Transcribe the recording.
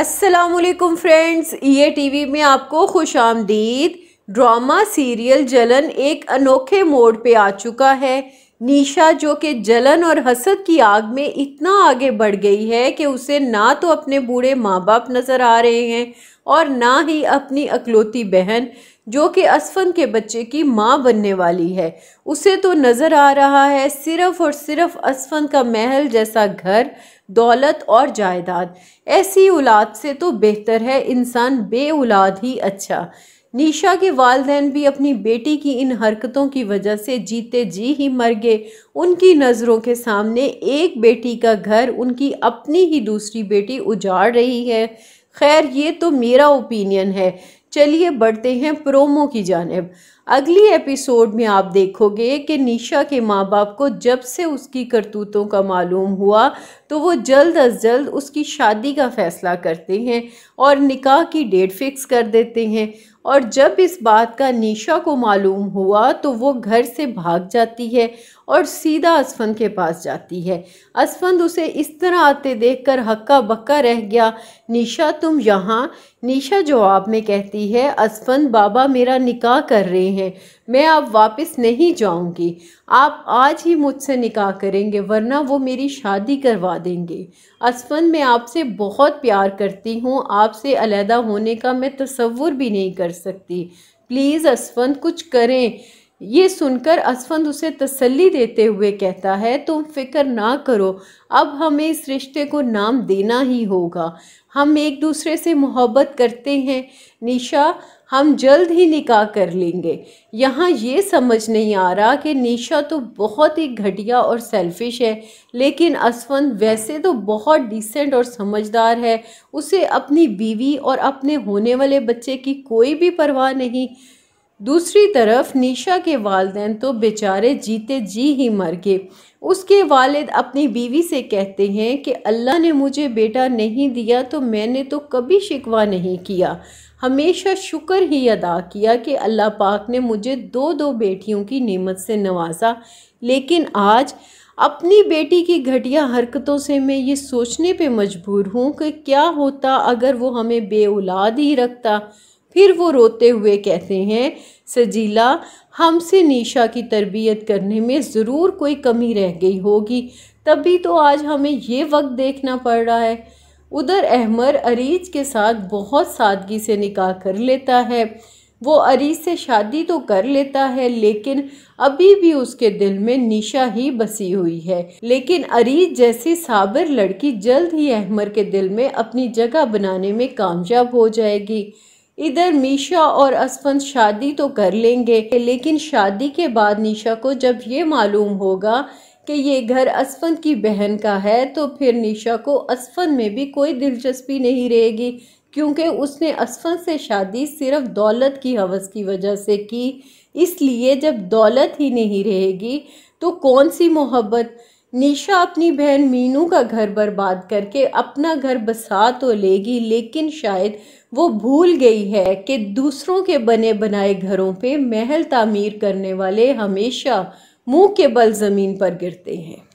असलकुम फ्रेंड्स ये टीवी में आपको खुश आमदीद ड्रामा सीरियल जलन एक अनोखे मोड पे आ चुका है नीशा जो कि जलन और हसद की आग में इतना आगे बढ़ गई है कि उसे ना तो अपने बूढ़े माँ बाप नज़र आ रहे हैं और ना ही अपनी अकलौती बहन जो कि असफन के बच्चे की माँ बनने वाली है उसे तो नज़र आ रहा है सिर्फ़ और सिर्फ असफन का महल जैसा घर दौलत और जायदाद ऐसी औलाद से तो बेहतर है इंसान बे औलाद ही अच्छा निशा के वालदेन भी अपनी बेटी की इन हरकतों की वजह से जीते जी ही मर गए उनकी नज़रों के सामने एक बेटी का घर उनकी अपनी ही दूसरी बेटी उजाड़ रही है खैर ये तो मेरा ओपिनियन है चलिए बढ़ते हैं प्रोमो की जानब अगली एपिसोड में आप देखोगे कि निशा के माँ बाप को जब से उसकी करतूतों का मालूम हुआ तो वो जल्द अज जल्द उसकी शादी का फ़ैसला करते हैं और निकाह की डेट फिक्स कर देते हैं और जब इस बात का निशा को मालूम हुआ तो वो घर से भाग जाती है और सीधा असफंद के पास जाती है असफंद उसे इस तरह आते देखकर हक्का बक्का रह गया निशा तुम यहाँ निशा जवाब में कहती है असफंद बाबा मेरा निकाह कर रहे हैं हैं मैं अब वापस नहीं जाऊंगी आप आज ही मुझसे निकाह करेंगे वरना वो मेरी शादी करवा देंगे असफन मैं आपसे बहुत प्यार करती हूँ आपसे अलहदा होने का मैं तस्वुर भी नहीं कर सकती प्लीज़ असफन कुछ करें ये सुनकर असफंद उसे तसल्ली देते हुए कहता है तुम फिक्र ना करो अब हमें इस रिश्ते को नाम देना ही होगा हम एक दूसरे से मोहब्बत करते हैं निशा हम जल्द ही निकाह कर लेंगे यहाँ ये समझ नहीं आ रहा कि निशा तो बहुत ही घटिया और सेल्फिश है लेकिन असवंत वैसे तो बहुत डिसेंट और समझदार है उसे अपनी बीवी और अपने होने वाले बच्चे की कोई भी परवाह नहीं दूसरी तरफ निशा के वालदे तो बेचारे जीते जी ही मर गए उसके वालिद अपनी बीवी से कहते हैं कि अल्लाह ने मुझे बेटा नहीं दिया तो मैंने तो कभी शिकवा नहीं किया हमेशा शुक्र ही अदा किया कि अल्लाह पाक ने मुझे दो दो बेटियों की नेमत से नवाजा लेकिन आज अपनी बेटी की घटिया हरकतों से मैं ये सोचने पे मजबूर हूँ कि क्या होता अगर वो हमें बे ही रखता फिर वो रोते हुए कहते हैं सजीला हमसे निशा की तरबियत करने में ज़रूर कोई कमी रह गई होगी तभी तो आज हमें ये वक्त देखना पड़ रहा है उधर अहमर अरीज के साथ बहुत सादगी से निकाह कर लेता है वो अरीज से शादी तो कर लेता है लेकिन अभी भी उसके दिल में निशा ही बसी हुई है लेकिन अरीज जैसी साबिर लड़की जल्द ही अहमर के दिल में अपनी जगह बनाने में कामयाब हो जाएगी इधर मीशा और असफन शादी तो कर लेंगे लेकिन शादी के बाद निशा को जब ये मालूम होगा कि ये घर असफन की बहन का है तो फिर निशा को असफन में भी कोई दिलचस्पी नहीं रहेगी क्योंकि उसने असफन से शादी सिर्फ दौलत की हवस की वजह से की इसलिए जब दौलत ही नहीं रहेगी तो कौन सी मोहब्बत निशा अपनी बहन मीनू का घर बर्बाद करके अपना घर बसा तो लेगी लेकिन शायद वो भूल गई है कि दूसरों के बने बनाए घरों पे महल तामीर करने वाले हमेशा मुंह के बल ज़मीन पर गिरते हैं